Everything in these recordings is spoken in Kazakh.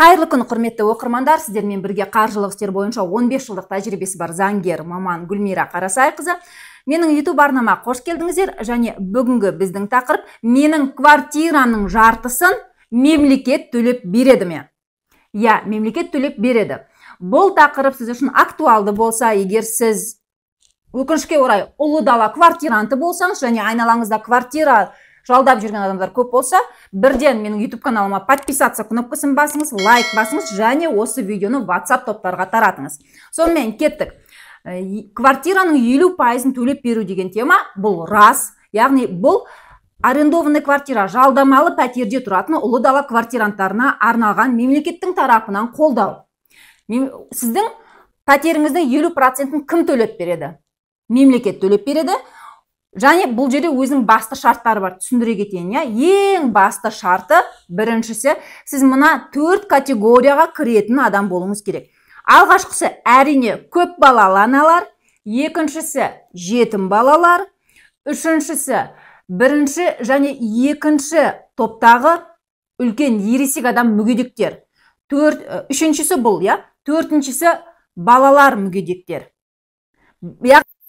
қайырлы күн құрметті оқырмандар сіздермен бірге қаржылық істер бойынша 15 жылдық тәжірибесі бар заңгер маман гүлмира қарасайқызы менің YouTube арнама қош келдіңіздер және бүгінгі біздің тақырып менің квартираның жартысын мемлекет төлеп береді ме иә мемлекет төлеп береді бұл тақырып сіз үшін актуалды болса егер сіз өкінішке орай ұлы дала квартиранты болсаңыз және айналаңызда квартира жалдап жүрген адамдар көп болса бірден менің YouTube каналыма подписаться кнопкасын басыңыз лайк басыңыз және осы видеоны WhatsApp топтарға таратыңыз сонымен кеттік э, квартираның елу пайызын төлеп беру деген тема бұл рас яғни бұл арендованный квартира жалдамалы пәтерде тұратын ұлы дала квартиранттарына арналған мемлекеттің тарапынан қолдау сіздің пәтеріңіздің елу процентін кім төлеп береді мемлекет төлеп береді және бұл жерде өзінің басты шарттары бар түсіндіре кетейін иә ең басты шарты біріншісі сіз мына төрт категорияға кіретін адам болуыңыз керек алғашқысы әрине көп балалы аналар екіншісі жетім балалар үшіншісі бірінші және екінші топтағы үлкен ересек адам мүгедектер төрт үшіншісі бұл иә төртіншісі балалар мүгедектер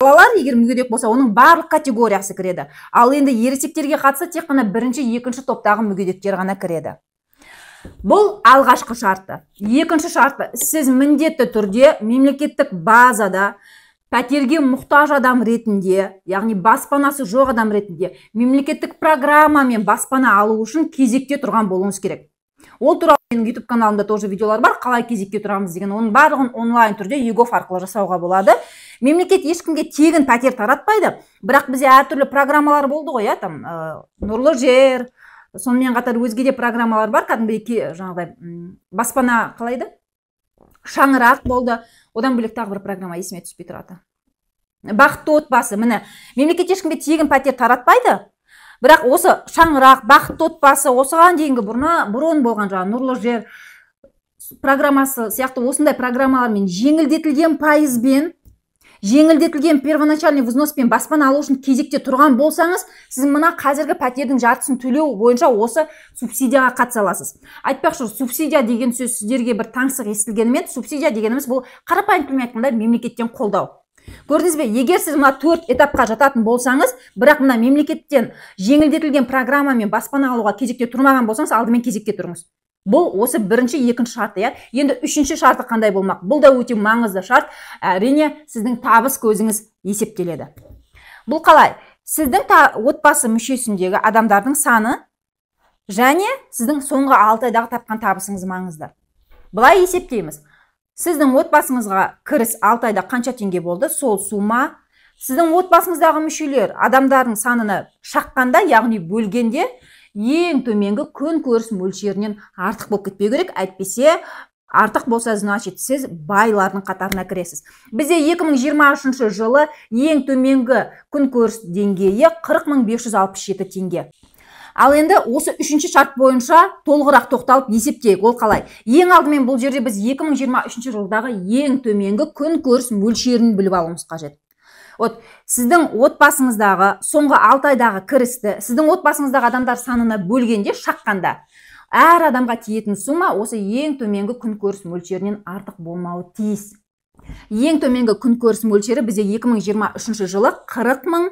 балалар егер мүгедек болса оның барлық категориясы кіреді ал енді ересектерге қатысты тек қана бірінші екінші топтағы мүгедектер ғана кіреді бұл алғашқы шарты екінші шарты сіз міндетті түрде мемлекеттік базада пәтерге мұқтаж адам ретінде яғни баспанасы жоқ адам ретінде мемлекеттік программамен баспана алу үшін кезекте тұрған болуыңыз керек ол туралы менің YouTube каналымда тоже видеолар бар қалай кезекке тұрамыз деген оның барлығын онлайн түрде егов арқылы жасауға болады мемлекет ешкімге тегін пәтер таратпайды бірақ бізде әртүрлі программалар болды ғой иә там нұрлы жер сонымен қатар өзге де программалар бар кәдімгідей жаңағыдай баспана қалайды, еді шаңырақ болды одан бөлек тағы бір программа есіме түспей тұрады бақытты отбасы міне мемлекет ешкімге тегін пәтер таратпайды бірақ осы шаңырақ бақытты отбасы осыған дейінгі бұрна, бұрын болған жаңағы нұрлы жер программасы сияқты осындай программалармен жеңілдетілген пайызбен жеңілдетілген первоначальный взноспен баспана алу үшін кезекте тұрған болсаңыз сіз мына қазіргі пәтердің жартысын төлеу бойынша осы субсидияға қатыса аласыз айтпақшы субсидия деген сөз сіздерге бір таңсық естілгенімен субсидия дегеніміз бұл қарапайым тілмен айтқанда мемлекеттен қолдау көрдіңіз бе егер сіз мына төрт этапқа жататын болсаңыз бірақ мына мемлекеттен жеңілдетілген программамен баспана алуға кезекте тұрмаған болсаңыз алдымен кезекте тұрыңыз бұл осы бірінші екінші шарты иә енді үшінші шарты қандай болмақ бұл да өте маңызды шарт әрине сіздің табыс көзіңіз есептеледі бұл қалай сіздің та, отбасы мүшесіндегі адамдардың саны және сіздің соңғы алты айдағы тапқан табысыңыз маңызды былай есептейміз сіздің отбасыңызға кіріс алты айда қанша теңге болды сол сума. сіздің отбасыңыздағы мүшелер адамдардың санына шаққанда яғни бөлгенде ең төменгі күн көріс мөлшерінен артық болып кетпеу керек әйтпесе артық болса значит сіз байлардың қатарына кіресіз бізде 2023 жылы ең төменгі күн көріс деңгейі 40567 теңге ал енді осы үшінші шарт бойынша толығырақ тоқталып есептейік ол қалай ең алдымен бұл жерде біз 2023 жылдағы ең төменгі күн көріс мөлшерін біліп алуымыз қажет вот сіздің отбасыңыздағы соңғы алты айдағы кірісті сіздің отбасыңыздағы адамдар санына бөлгенде шаққанда әр адамға тиетін сумма осы ең төменгі күнкөріс мөлшерінен артық болмауы тиіс ең төменгі күнкөріс мөлшері бізде 2023 жылы 40 мың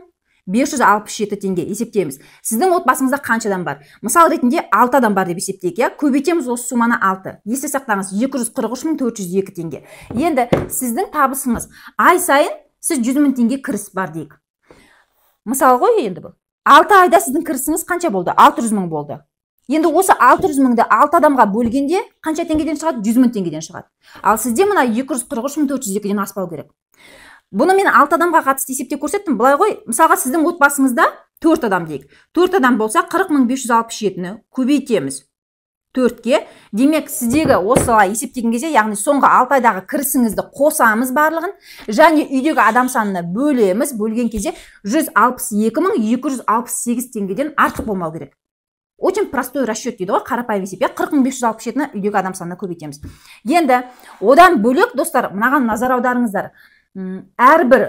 567 теңге есептейміз сіздің отбасыңызда қанша адам бар мысал ретінде алты адам бар деп есептейік иә көбейтеміз осы сумманы алты есте сақтаңыз екі жүз қырық үш мың төрт жүз екі теңге енді сіздің табысыңыз ай сайын сіз жүз мың теңге кіріс бар дейік Мысал ғой енді бұл алты айда сіздің кірісіңіз қанша болды алты жүз мың болды енді осы алты жүз мыңды алты адамға бөлгенде қанша теңгеден шығады жүз мың теңгеден шығады ал сізде мына екі жүз қырық үш мың төрт жүз екіден аспау керек бұны мен алты адамға қатысты есептеп көрсеттім былай ғой мысалға сіздің отбасыңызда төрт адам дейік төрт адам болса қырық мың бес жүз алпыс жетіні көбейтеміз төртке демек сіздегі осылай есептеген кезде яғни соңғы алты айдағы кірісіңізді қосамыз барлығын және үйдегі адам санына бөлеміз бөлген кезде жүз алпыс екі мың екі жүз алпыс сегіз теңгеден артық болмау керек очень простой расчет дейді ғой қарапайым иә қырық мың бес жүз алпыс жетіні үйдегі адам санына көбейтеміз енді одан бөлек достар мынаған назар аударыңыздар әрбір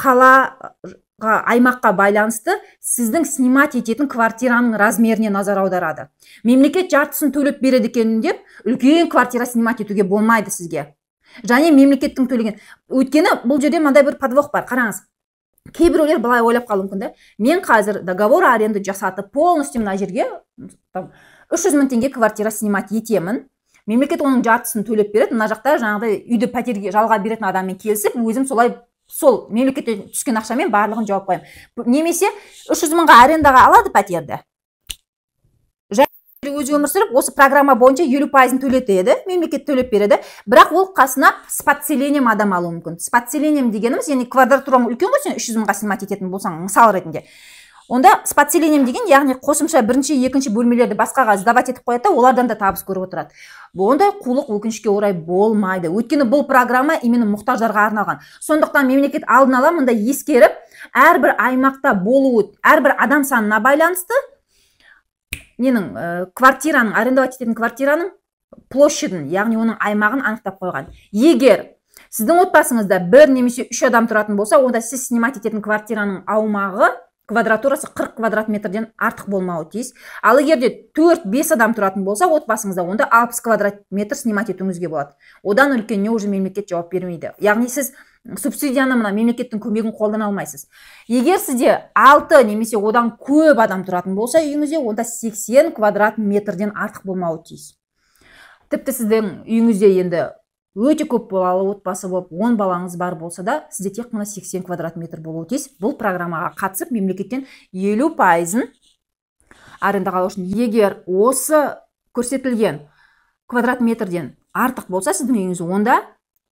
қалаға аймаққа байланысты сіздің снимать ететін квартираның размеріне назар аударады мемлекет жартысын төлеп береді екен деп үлкен квартира снимать етуге болмайды сізге және мемлекеттің төлеген өйткені бұл жерде мынандай бір подвох бар қараңыз кейбіреулер былай ойлап қалуы мүмкін да мен қазір договор аренды жасатып полностью мына жерге там үш жүз теңге квартира снимать етемін мемлекет оның жартысын төлеп береді мына жақта жаңағыдай үйді пәтерге жалға беретін адаммен келісіп өзім солай сол мемлекеттен түскен ақшамен барлығын жауап қоямын немесе үш жүз мыңға арендаға алады пәтерді өзі өмір сүріп осы программа бойынша елу пайызын төлетеді мемлекет төлеп береді бірақ ол қасына с подселением адам алуы мүмкін с подселением дегеніміз яғни квадратураң үлкен ғой сен үш жүз мыңға снимать ететін болсаң мысал ретінде онда с подселением деген яғни қосымша бірінші екінші бөлмелерді басқаға сдавать етіп қояды да олардан да табыс көріп отырады ондай қулық өкінішке орай болмайды өйткені бұл программа именно мұқтаждарға арналған сондықтан мемлекет алдын ала мында ескеріп әрбір аймақта болуы әрбір адам санына байланысты ненің ә, квартираның арендовать ететін квартираның площадін яғни оның аймағын анықтап қойған егер сіздің отбасыңызда бір немесе үш адам тұратын болса онда сіз снимать ететін квартираның аумағы квадратурасы 40 квадрат метрден артық болмауы тиіс ал егерде 4 төрт бес адам тұратын болса отбасыңызда онда 60 квадрат метр снимать етуіңізге болады одан үлкеніне уже мемлекет жауап бермейді яғни сіз субсидияны мына мемлекеттің көмегін қолдана алмайсыз егер сізде алты немесе одан көп адам тұратын болса үйіңізде онда 80 квадрат метрден артық болмауы тиіс тіпті сіздің үйіңізде енді өте көп балалы отбасы болып он балаңыз бар болса да сізде тек қана 80 квадрат метр болуы тиіс бұл программаға қатысып мемлекеттен елу пайызын арендаға алу үшін егер осы көрсетілген квадрат метрден артық болса сіздің үйіңіз онда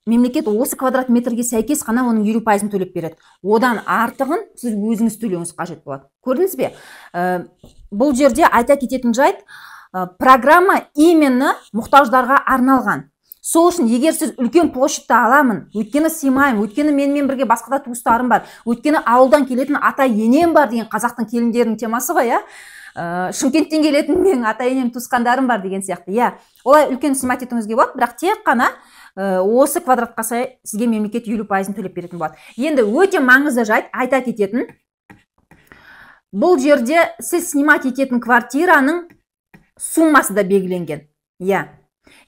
мемлекет осы квадрат метрге сәйкес қана оның елу пайызын төлеп береді одан артығын сіз өзіңіз төлеуіңіз қажет болады көрдіңіз бе э, бұл жерде айта кететін жайт ә, программа именно мұқтаждарға арналған сол үшін егер сіз үлкен площадьты аламын өйткені сыймаймын өйткені менімен бірге басқа да туыстарым бар өйткені ауылдан келетін ата енем бар деген қазақтың келіндерінің темасы ғой иә шымкенттен келетін менің ата енем туысқандарым бар деген сияқты иә олай үлкен снимать етуіңізге болады бірақ тек қана осы квадратқа сай сізге мемлекет елу пайызын төлеп беретін болады енді өте маңызды жайт айта кететін бұл жерде сіз снимать ететін квартираның суммасы да белгіленген иә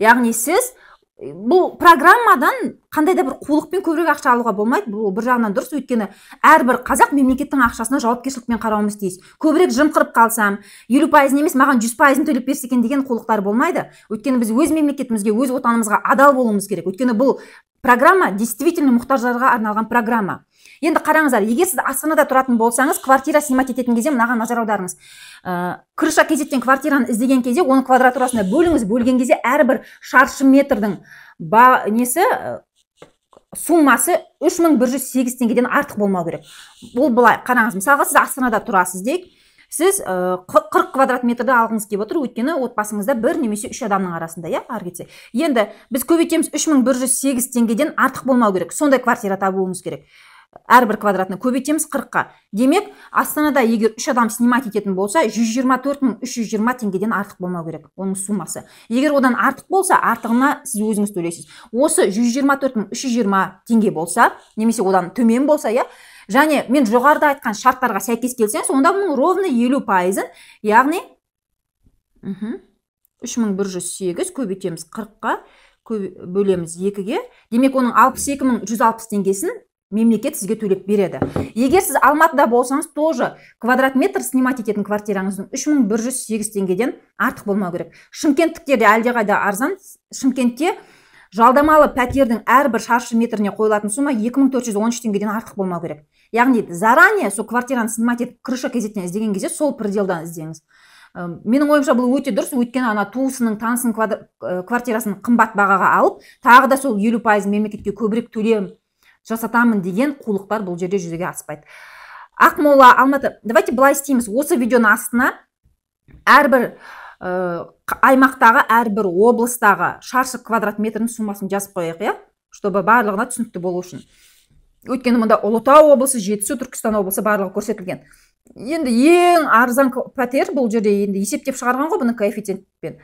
яғни сіз бұл программадан қандай да бір қулықпен көбірек ақша алуға болмайды бұл бір жағынан дұрыс өйткені әрбір қазақ мемлекеттің ақшасына жауапкершілікпен қарауымыз тиіс көбірек жымқырып қалсам елу пайызын емес маған жүз пайызын төлеп берсе екен деген қулықтар болмайды өйткені біз өз мемлекетімізге өз отанымызға адал болуымыз керек өйткені бұл программа действительно мұқтаждарға арналған программа енді қараңыздар егер сіз астанада тұратын болсаңыз квартира снимать ететін кезде мынаған назар аударыңыз ә, крыша кезеттен квартираны іздеген кезде оның квадратурасына бөліңіз бөлген кезде әрбір шаршы метрдің ба, несі э, суммасы 3108 теңгеден артық болмау керек Бұл былай қараңыз мысалға сіз астанада тұрасыз дейік сіз э, қырық квадрат метрді алғыңыз келіп отыр өйткені отбасыңызда бір немесе үш адамның арасында иә ары кетсе енді біз көбейтеміз үш мың бір жүз сегіз теңгеден артық болмау керек сондай квартира табуымыз керек әрбір квадратны көбейтеміз қырыққа демек астанада егер үш адам снимать ететін болса жүз жиырма төрт мың үш жүз жиырма теңгеден артық болмау керек оның суммасы егер одан артық болса артығына сіз өзіңіз төлейсіз осы жүз жиырма төрт мың үш жүз жиырма теңге болса немесе одан төмен болса иә және мен жоғарыда айтқан шарттарға сәйкес келсеңіз онда бұның ровно елу пайызын яғни үш мың бір жүз сегіз көбейтеміз қырыққа бөлеміз екіге демек оның алпыс екі мың жүз алпыс теңгесін мемлекет сізге төлеп береді егер сіз алматыда болсаңыз тоже квадрат метр снимать ететін квартираңыздың үш мың бір жүз сегіз теңгеден артық болмау керек шымкенттіктер де әлдеқайда арзан шымкентте жалдамалы пәтердің әрбір шаршы метріне қойылатын сумма 2413 теңгеден артық болмау керек яғни заранее сол квартираны снимать етіп крыша іздеген кезде сол пределдан іздеңіз менің ойымша бұл өте дұрыс өйткені ана туысының танысының квартирасын қымбат бағаға алып тағы да сол елу пайызын мемлекетке көбірек төлем жасатамын деген қулықтар бұл жерде жүзеге аспайды ақмола алматы давайте былай істейміз осы видеоның астына әрбір Э, аймақтағы әрбір облыстағы шаршы квадрат метрдің суммасын жазып қояйық иә чтобы барлығына түсінікті болу үшін өйткені мында ұлытау облысы жетісу түркістан облысы барлығы көрсетілген енді ең арзан пәтер бұл жерде енді есептеп шығарған ғой бұны коэффициентпен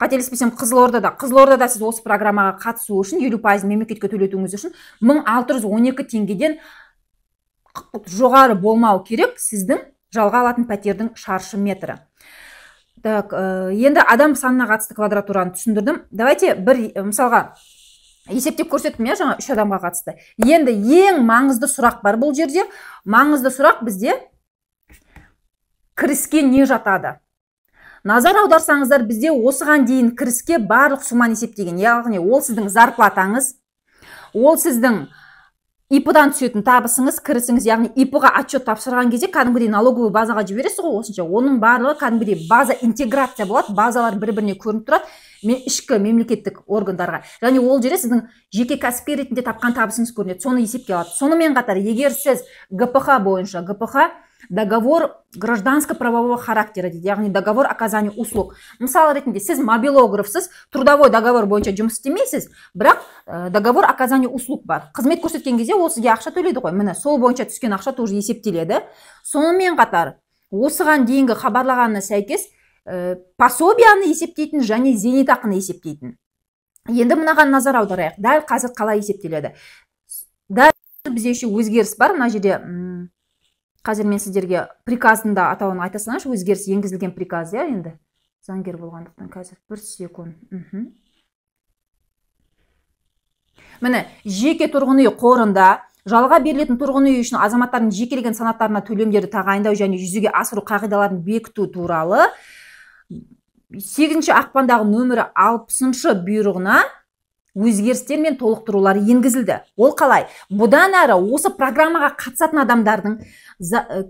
қателеспесем қызылордада қызылордада сіз осы программаға қатысу үшін елу пайызын мемлекетке төлетуіңіз үшін 1612 теңгеден жоғары болмау керек сіздің жалға алатын пәтердің шаршы метрі так э, енді адам санына қатысты квадратураны түсіндірдім давайте бір э, мысалға есептеп көрсеттім иә жаңа үш адамға қатысты енді ең маңызды сұрақ бар бұл жерде маңызды сұрақ бізде кіріске не жатады назар аударсаңыздар бізде осыған дейін кіріске барлық сумманы есептеген яғни ол сіздің зарплатаңыз ол сіздің ипыдан түсетін табысыңыз кірісіңіз яғни ИПО-ға отчет тапсырған кезде кәдімгідей налоговый базаға жібересіз ғой осынша оның барлығы кәдімгідей база интеграция болады базалар бір біріне көрініп тұрады мен ішкі мемлекеттік органдарға және ол жерде сіздің жеке кәсіпкер ретінде тапқан табысыңыз көрінеді соны есепке алады сонымен қатар егер сіз гпх бойынша гпх договор гражданско правового характера дейді яғни договор оказания услуг Мысалы ретінде сіз мобилографсыз трудовой договор бойынша жұмыс істемейсіз бірақ э, договор оказания услуг бар қызмет көрсеткен кезде ол сізге ақша төлейді ғой міне сол бойынша түскен ақша тоже есептеледі сонымен қатар осыған дейінгі хабарлағанына сәйкес ә, пособияны есептейтін және зейнетақыны есептейтін енді мынаған назар аударайық дәл қазір қалай есептеледі дәл бізде еще өзгеріс бар мына жерде қазір мен сіздерге приказында атауын айта салайыншы өзгеріс енгізілген приказ иә енді заңгер болғандықтан қазір бір секунд міне жеке тұрғын үй қорында жалға берілетін тұрғын үй үшін азаматтардың жекелеген санаттарына төлемдерді тағайындау және жүзеге асыру қағидаларын бекіту туралы сегізінші ақпандағы нөмірі алпысыншы бұйрығына өзгерістер мен толықтырулар енгізілді ол қалай бұдан әрі осы программаға қатысатын адамдардың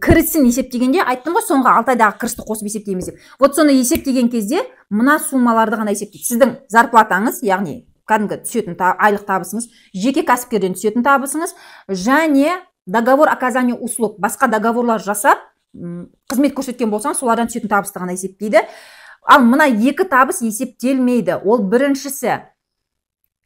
кірісін есептегенде айттым ғой соңғы алты айдағы кірісті қосып есептейміз деп вот соны есептеген кезде мына суммаларды ғана есептейді сіздің зарплатаңыз яғни кәдімгі түсетін та, айлық табысыңыз жеке кәсіпкерден түсетін табысыңыз және договор оказания услуг басқа договорлар жасап қызмет көрсеткен болсаңыз солардан түсетін табысты ғана есептейді ал мына екі табыс есептелмейді ол біріншісі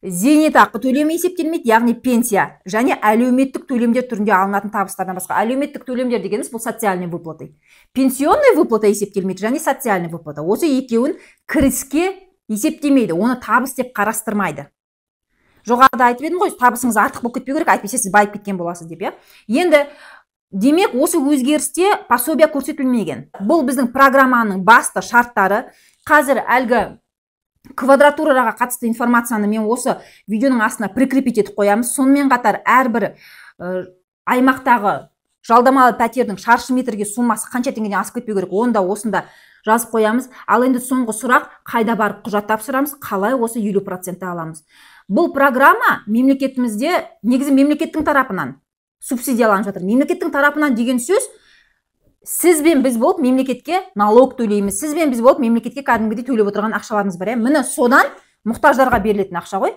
зейнетақы төлемі есептелмейді яғни пенсия және әлеуметтік төлемдер түрінде алынатын табыстардан басқа әлеуметтік төлемдер дегеніміз бұл социальный выплаты пенсионный выплата есептелмейді және социальный выплата осы екеуін кіріске есептемейді оны табыс деп қарастырмайды жоғарыда айтып едім ғой табысыңыз артық болып кетпеу керек әйтпесе сіз байып кеткен боласыз деп иә енді демек осы өзгерісте пособие көрсетілмеген бұл біздің программаның басты шарттары қазір әлгі квадратураға қатысты информацияны мен осы видеоның астына прикрепить етіп қоямыз сонымен қатар әрбір ә, аймақтағы жалдамалы пәтердің шаршы метрге суммасы қанша теңгеден асып кетпеу керек оны да осында жазып қоямыз ал енді соңғы сұрақ қайда барып құжат тапсырамыз қалай осы елу процентті аламыз бұл программа мемлекетімізде негізі мемлекеттің тарапынан субсидияланып жатыр мемлекеттің тарапынан деген сөз сіз бен біз болып мемлекетке налог төлейміз сіз бен біз болып мемлекетке кәдімгідей төлеп отырған ақшаларымыз бар иә міне содан мұқтаждарға берілетін ақша ғой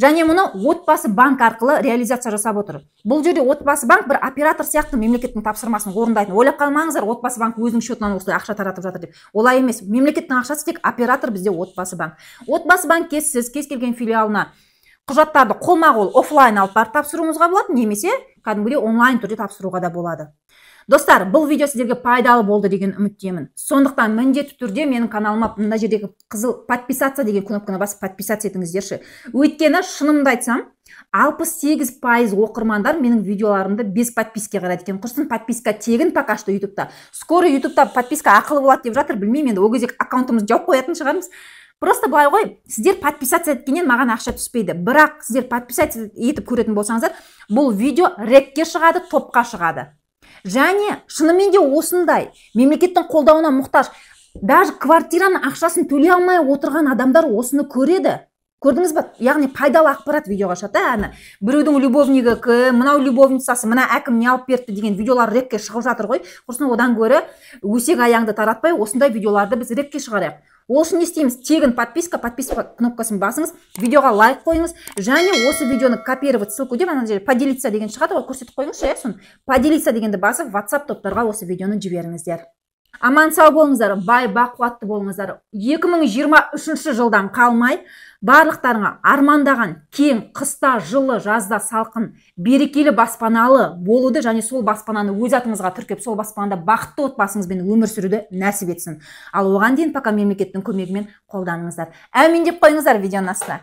және мұны отбасы банк арқылы реализация жасап отыр бұл жерде отбасы банк бір оператор сияқты мемлекеттің тапсырмасын орындайтын ойлап қалмаңыздар отбасы банк өзінің счетынан осылай ақша таратып жатыр деп олай емес мемлекеттің ақшасы тек оператор бізде отбасы банк отбасы банкке сіз кез келген филиалына құжаттарды қолма қол оффлайн алып барып тапсыруыңызға болады немесе кәдімгідей онлайн түрде тапсыруға да болады достар бұл видео сіздерге пайдалы болды деген үміттемін сондықтан міндетті түрде менің каналыма мына жердегі қызыл подписаться деген кнопканы басып подписаться етіңіздерші өйткені шынымды айтсам 68 сегіз пайыз оқырмандар менің видеоларымды без подписки қарайды екен құрсын подписка тегін пока что ютубта скоро ютубта подписка ақылы болады деп жатыр білмеймін енді ол кезде аккаунтымызды жауып қоятын шығармыз просто былай ғой сіздер подписаться еткеннен маған ақша түспейді бірақ сіздер подписаться етіп көретін болсаңыздар бұл видео рекке шығады топқа шығады және шынымен де осындай мемлекеттің қолдауына мұқтаж даже квартираның ақшасын төлей алмай отырған адамдар осыны көреді көрдіңіз ба яғни пайдалы ақпарат видеоға шығады да әні біреудің любовнигі кім мынау любовницасы мына әкім не алып берді деген видеолар ретке шығып жатыр ғой құрсын одан көрі өсек аяңды таратпай осындай видеоларды біз ретке шығарайық ол үшін не істейміз тегін подписка подписка кнопкасын басыңыз видеоға лайк қойыңыз және осы видеоны копировать ссылку деп ана жерде поделиться деген шығады ғой көрсетіп қойыңызшы иә соны поделиться дегенді басып ватсап топтарға осы видеоны жіберіңіздер аман сау болыңыздар бай бақуатты болыңыздар 2023 жылдан қалмай барлықтарыңа армандаған кең қыста жылы жазда салқын берекелі баспаналы болуды және сол баспананы өз атыңызға тіркеп сол баспанада бақытты отбасыңызбен өмір сүруді нәсіп етсін ал оған дейін пока мемлекеттің көмегімен қолданыңыздар әмин деп қойыңыздар видеоның астына